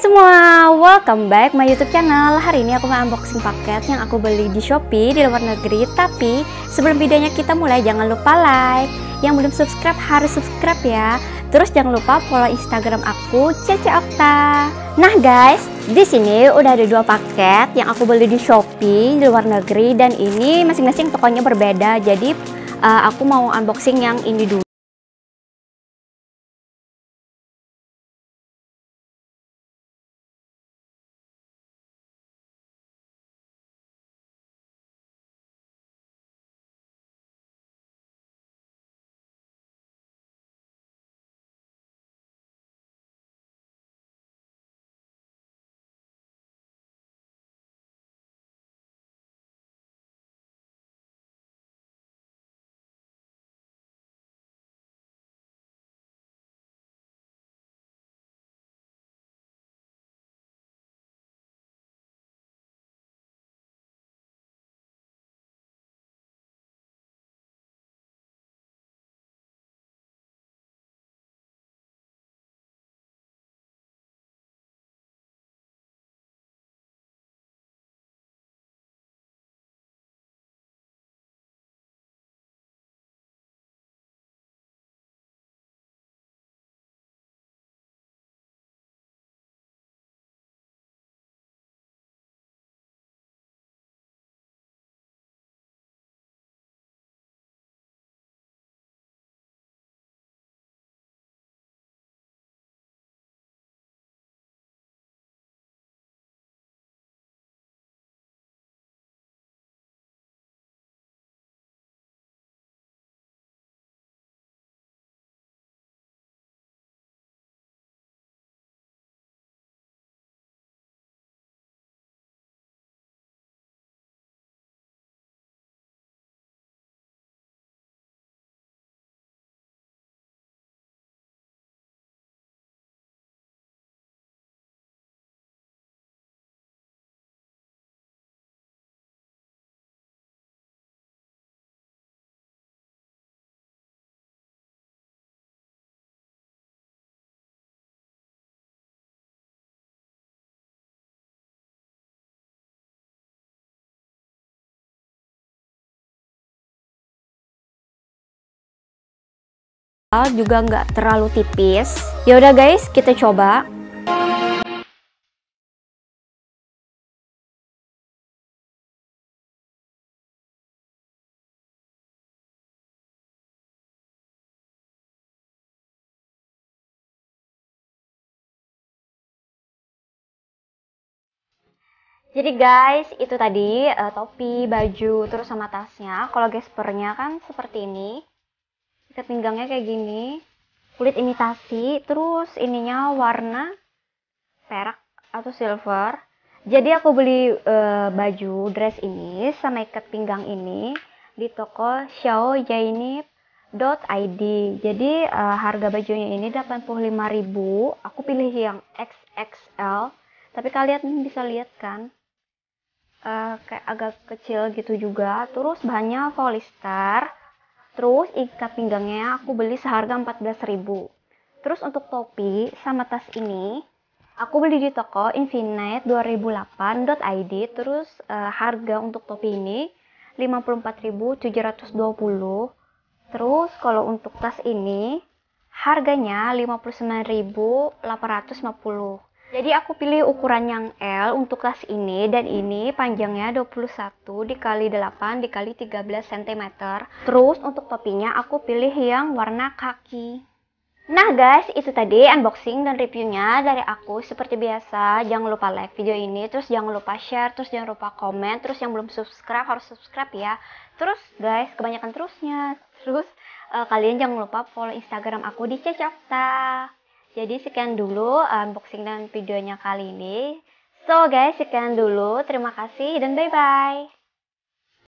semua, welcome back my youtube channel Hari ini aku mau unboxing paket yang aku beli di Shopee di luar negeri Tapi sebelum videonya kita mulai jangan lupa like Yang belum subscribe harus subscribe ya Terus jangan lupa follow instagram aku Cece Okta Nah guys, di sini udah ada dua paket yang aku beli di Shopee di luar negeri Dan ini masing-masing tokonya berbeda Jadi uh, aku mau unboxing yang ini dulu juga nggak terlalu tipis. Ya udah guys, kita coba. Jadi guys, itu tadi uh, topi, baju, terus sama tasnya. Kalau gespernya kan seperti ini ikat pinggangnya kayak gini kulit imitasi terus ininya warna perak atau silver jadi aku beli uh, baju dress ini sama ikat pinggang ini di toko xiaojainip.id Jadi uh, harga bajunya ini 85.000. Aku pilih yang XXL. Tapi kalian bisa lihat kan uh, kayak agak kecil gitu juga. Terus bahannya polyester. Terus ikat pinggangnya aku beli seharga 14.000. Terus untuk topi sama tas ini aku beli di toko infinite2008.id terus uh, harga untuk topi ini 54.720. Terus kalau untuk tas ini harganya 59.850. Jadi aku pilih ukuran yang L untuk kelas ini dan ini panjangnya 21 dikali 8 dikali 13 cm. Terus untuk topinya aku pilih yang warna kaki. Nah guys, itu tadi unboxing dan reviewnya dari aku. Seperti biasa, jangan lupa like video ini, terus jangan lupa share, terus jangan lupa komen, terus yang belum subscribe harus subscribe ya. Terus guys, kebanyakan terusnya. Terus uh, kalian jangan lupa follow Instagram aku di Cecokta. Jadi sekian dulu eh, unboxing dan videonya kali ini. So guys, sekian dulu. Terima kasih dan bye-bye.